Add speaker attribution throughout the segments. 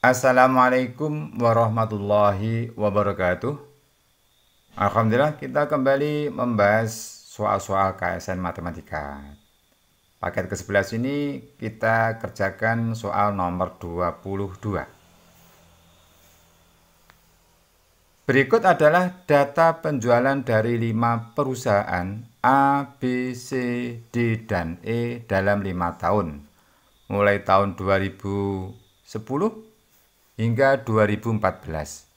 Speaker 1: Assalamualaikum warahmatullahi wabarakatuh. Alhamdulillah kita kembali membahas soal-soal KSN Matematika. Paket ke-11 ini kita kerjakan soal nomor 22. Berikut adalah data penjualan dari 5 perusahaan A, B, C, D, dan E dalam 5 tahun. Mulai tahun 2010 hingga 2014.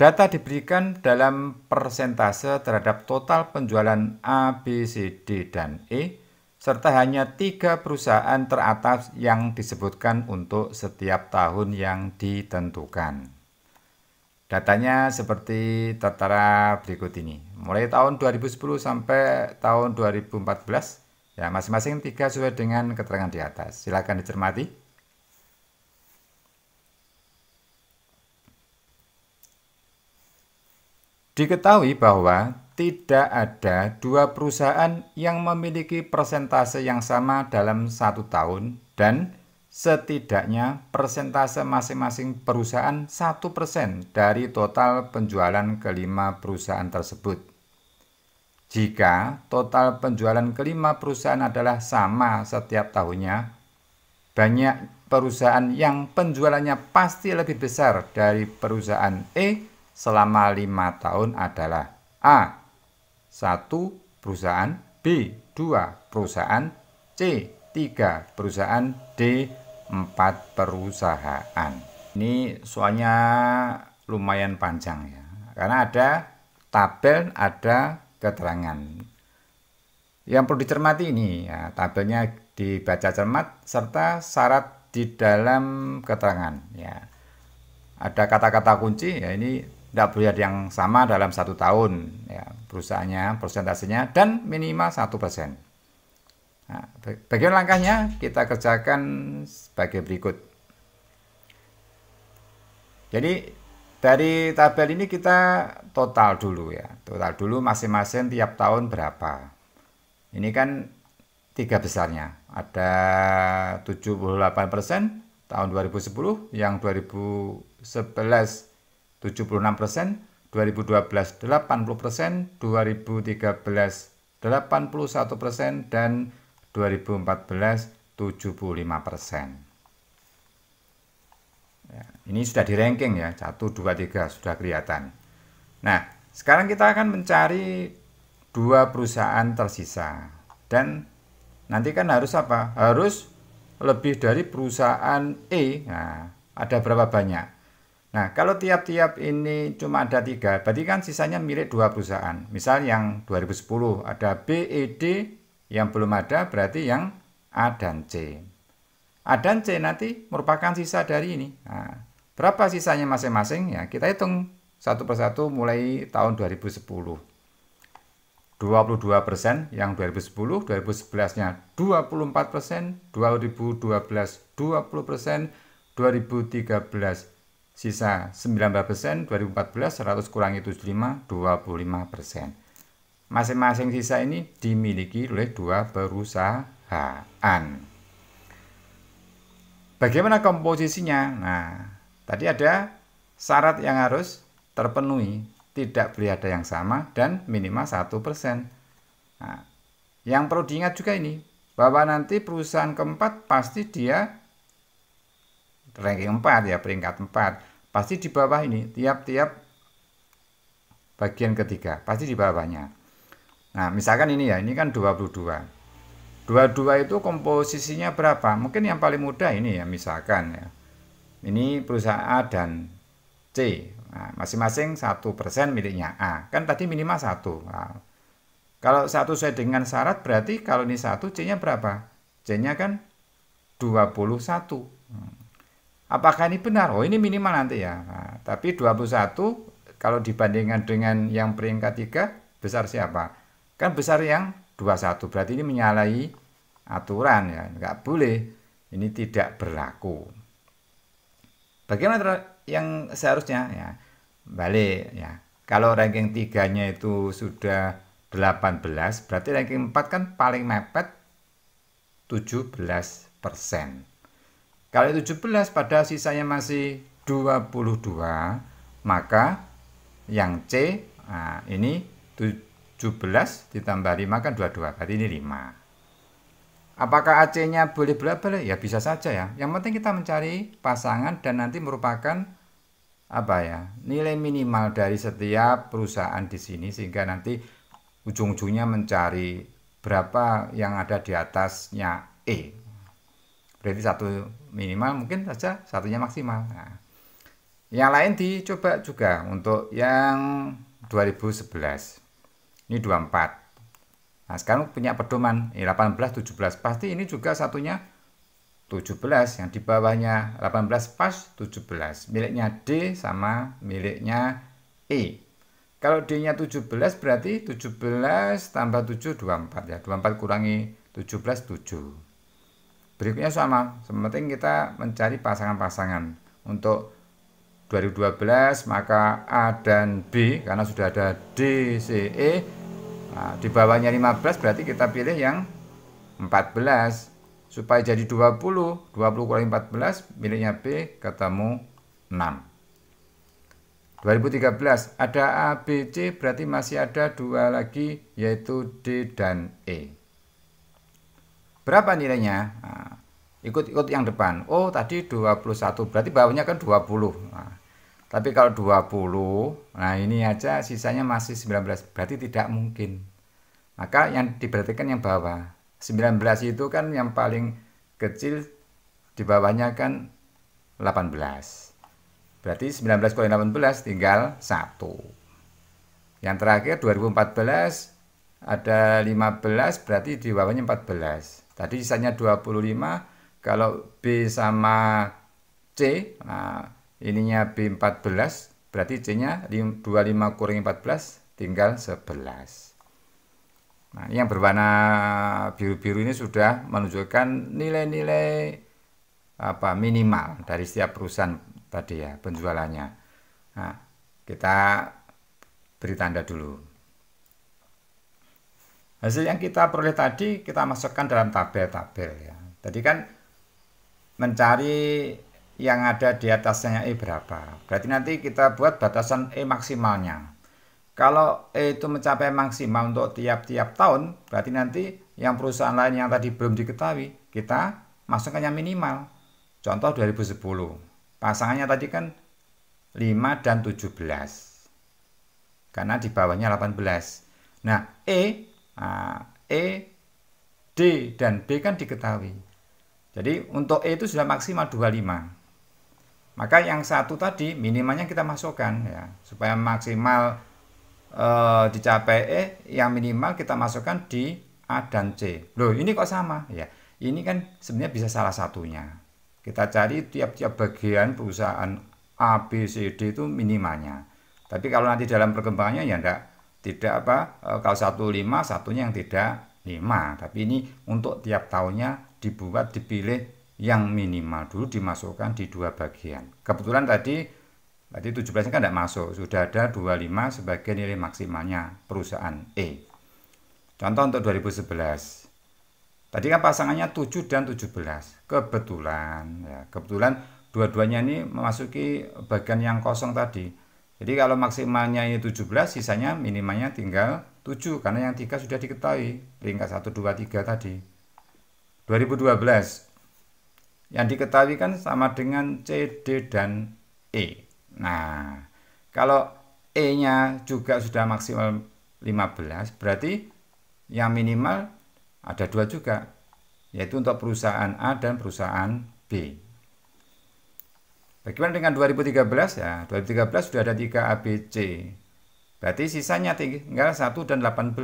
Speaker 1: Data diberikan dalam persentase terhadap total penjualan A, B, C, D, dan E, serta hanya tiga perusahaan teratas yang disebutkan untuk setiap tahun yang ditentukan. Datanya seperti tertera berikut ini. Mulai tahun 2010 sampai tahun 2014, ya masing-masing tiga sesuai dengan keterangan di atas. Silakan dicermati. Diketahui bahwa tidak ada dua perusahaan yang memiliki persentase yang sama dalam satu tahun dan setidaknya persentase masing-masing perusahaan satu persen dari total penjualan kelima perusahaan tersebut. Jika total penjualan kelima perusahaan adalah sama setiap tahunnya, banyak perusahaan yang penjualannya pasti lebih besar dari perusahaan E selama lima tahun adalah A. satu Perusahaan B. dua Perusahaan C. tiga Perusahaan D. empat Perusahaan Ini soalnya lumayan panjang ya Karena ada tabel, ada keterangan Yang perlu dicermati ini ya, Tabelnya dibaca cermat serta syarat di dalam keterangan ya ada kata-kata kunci ya ini tidak boleh yang sama dalam satu tahun ya perusahaannya persentasenya dan minimal satu persen. Nah, bagaimana langkahnya kita kerjakan sebagai berikut. Jadi dari tabel ini kita total dulu ya total dulu masing-masing tiap tahun berapa. Ini kan tiga besarnya ada 78 persen tahun 2010 yang 2011 76 persen, 2012 80 persen, 2013 81 persen, dan 2014 75 persen. Ya, ini sudah di ranking ya, 1, 2, 3 sudah kelihatan. Nah, sekarang kita akan mencari dua perusahaan tersisa. Dan nanti kan harus apa? Harus lebih dari perusahaan E. Nah, ada berapa banyak? Nah, kalau tiap-tiap ini cuma ada tiga, berarti kan sisanya milik dua perusahaan. Misal yang 2010 ada B, E, D yang belum ada, berarti yang A dan C. A dan C nanti merupakan sisa dari ini. Nah, berapa sisanya masing-masing? Ya, kita hitung satu persatu mulai tahun 2010. 22 persen yang 2010, 2011-nya 24 persen, 2012 20 persen, 2013 Sisa 19%, 2014 100 kurangi 75, 25%. persen Masing-masing sisa ini dimiliki oleh dua perusahaan. Bagaimana komposisinya? Nah, tadi ada syarat yang harus terpenuhi, tidak boleh ada yang sama dan minimal 1%. Nah, yang perlu diingat juga ini, bahwa nanti perusahaan keempat pasti dia ranking 4 ya, peringkat 4. Pasti di bawah ini, tiap-tiap bagian ketiga, pasti di bawahnya. Nah, misalkan ini ya, ini kan 22. 22 itu komposisinya berapa? Mungkin yang paling mudah ini ya, misalkan ya. Ini perusahaan A dan C. Nah, masing-masing satu persen miliknya A. Kan tadi minimal satu. Nah, kalau satu sesuai dengan syarat, berarti kalau ini satu C-nya berapa? C-nya kan 21. Apakah ini benar? Oh, ini minimal nanti ya. Nah, tapi 21 kalau dibandingkan dengan yang peringkat 3 besar siapa? Kan besar yang 21. Berarti ini menyalahi aturan ya. Enggak boleh. Ini tidak berlaku. Bagaimana yang seharusnya ya? Balik ya. Kalau ranking 3-nya itu sudah 18, berarti ranking 4 kan paling mepet 17 persen. Kalau 17 pada sisanya masih 22, maka yang C nah, ini 17 ditambah 5 kan 22, berarti ini 5. Apakah AC-nya boleh berapa? Ya bisa saja ya. Yang penting kita mencari pasangan dan nanti merupakan apa ya nilai minimal dari setiap perusahaan di sini sehingga nanti ujung-ujungnya mencari berapa yang ada di atasnya E berarti satu minimal mungkin saja satunya maksimal nah, yang lain dicoba juga untuk yang 2011 ini 24 nah sekarang punya pedoman ini 18 17 pasti ini juga satunya 17 yang di bawahnya 18 pas 17 miliknya D sama miliknya E kalau D nya 17 berarti 17 tambah 7 24 ya 24 kurangi 17 7 Berikutnya sama, sementing kita mencari pasangan-pasangan. Untuk 2012 maka A dan B karena sudah ada D, C, E. Nah, di bawahnya 15 berarti kita pilih yang 14 supaya jadi 20 20 kurang 14 miliknya B ketemu 6 2013 ada A, B, C berarti masih ada dua lagi yaitu D dan E Berapa nilainya? Nah, ikut ikut-ikut yang depan. Oh, tadi 21, berarti bawahnya kan 20. Nah, tapi kalau 20, nah ini aja sisanya masih 19, berarti tidak mungkin. Maka yang diperhatikan yang bawah. 19 itu kan yang paling kecil di bawahnya kan 18. Berarti 19 kali 18 tinggal 1. Yang terakhir 2014 ada 15 berarti di bawahnya 14. Tadi sisanya 25. Kalau B sama C, nah ininya B14, berarti C-nya 25 kurang 14, tinggal 11. Nah, yang berwarna biru-biru ini sudah menunjukkan nilai-nilai apa minimal dari setiap perusahaan tadi ya penjualannya. Nah, kita beri tanda dulu. Hasil yang kita peroleh tadi kita masukkan dalam tabel-tabel ya. Tadi kan mencari yang ada di atasnya E berapa. Berarti nanti kita buat batasan E maksimalnya. Kalau E itu mencapai maksimal untuk tiap-tiap tahun, berarti nanti yang perusahaan lain yang tadi belum diketahui, kita masukkan yang minimal. Contoh 2010. Pasangannya tadi kan 5 dan 17. Karena di bawahnya 18. Nah, E Nah, E, D, dan B kan diketahui. Jadi untuk E itu sudah maksimal 25. Maka yang satu tadi minimalnya kita masukkan ya supaya maksimal e, dicapai E, yang minimal kita masukkan di A dan C. Loh, ini kok sama ya? Ini kan sebenarnya bisa salah satunya. Kita cari tiap-tiap bagian perusahaan A, B, C, D itu minimalnya. Tapi kalau nanti dalam perkembangannya ya enggak tidak apa eh, kalau satu lima satunya yang tidak lima tapi ini untuk tiap tahunnya dibuat dipilih yang minimal dulu dimasukkan di dua bagian kebetulan tadi tadi 17 kan tidak masuk sudah ada 25 sebagai nilai maksimalnya perusahaan E contoh untuk 2011 Tadi kan pasangannya 7 dan 17. Kebetulan ya, kebetulan dua-duanya ini memasuki bagian yang kosong tadi. Jadi kalau maksimalnya ini 17, sisanya minimalnya tinggal 7 karena yang 3 sudah diketahui peringkat 1 2 3 tadi. 2012 yang diketahui kan sama dengan C, D dan E. Nah, kalau E-nya juga sudah maksimal 15 berarti yang minimal ada dua juga yaitu untuk perusahaan A dan perusahaan B. Bagaimana dengan 2013? Ya, 2013 sudah ada 3 ABC. Berarti sisanya tinggal 1 dan 18.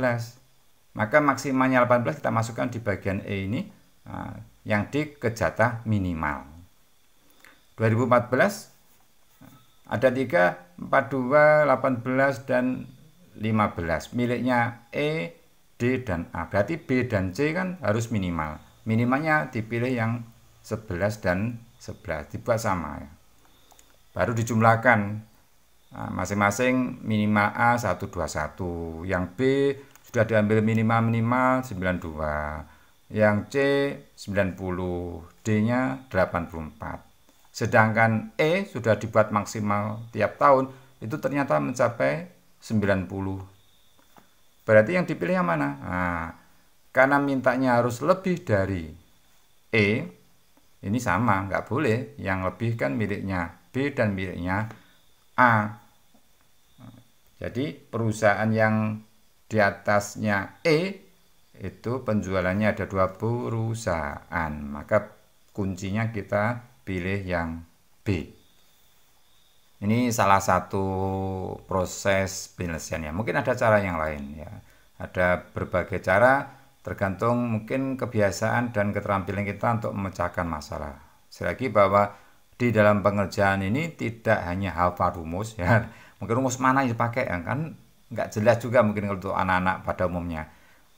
Speaker 1: Maka maksimalnya 18 kita masukkan di bagian E ini ah, yang di kejatah minimal. 2014 ada 3, 42, 18, dan 15. Miliknya E, D, dan A. Berarti B dan C kan harus minimal. Minimalnya dipilih yang 11 dan 11. Dibuat sama ya baru dijumlahkan nah, masing-masing minimal A 121 yang B sudah diambil minimal minimal 92 yang C 90 D nya 84 sedangkan E sudah dibuat maksimal tiap tahun itu ternyata mencapai 90 berarti yang dipilih yang mana nah, karena mintanya harus lebih dari E ini sama nggak boleh yang lebih kan miliknya dan miliknya A. Jadi perusahaan yang di atasnya E itu penjualannya ada dua perusahaan. Maka kuncinya kita pilih yang B. Ini salah satu proses penyelesaiannya. Mungkin ada cara yang lain ya. Ada berbagai cara tergantung mungkin kebiasaan dan keterampilan kita untuk memecahkan masalah. Selagi bahwa di dalam pengerjaan ini tidak hanya hafal rumus ya mungkin rumus mana yang dipakai ya kan nggak jelas juga mungkin untuk anak-anak pada umumnya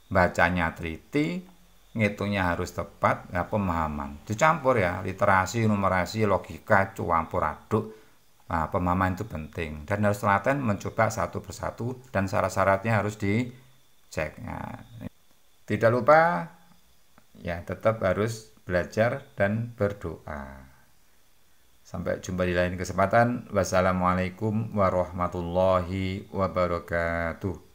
Speaker 1: bacanya teliti ngitungnya harus tepat ya, pemahaman dicampur ya literasi numerasi logika campur aduk nah, pemahaman itu penting dan harus telaten mencoba satu persatu dan syarat-syaratnya harus dicek ya. tidak lupa ya tetap harus belajar dan berdoa Sampai jumpa di lain kesempatan. Wassalamualaikum warahmatullahi wabarakatuh.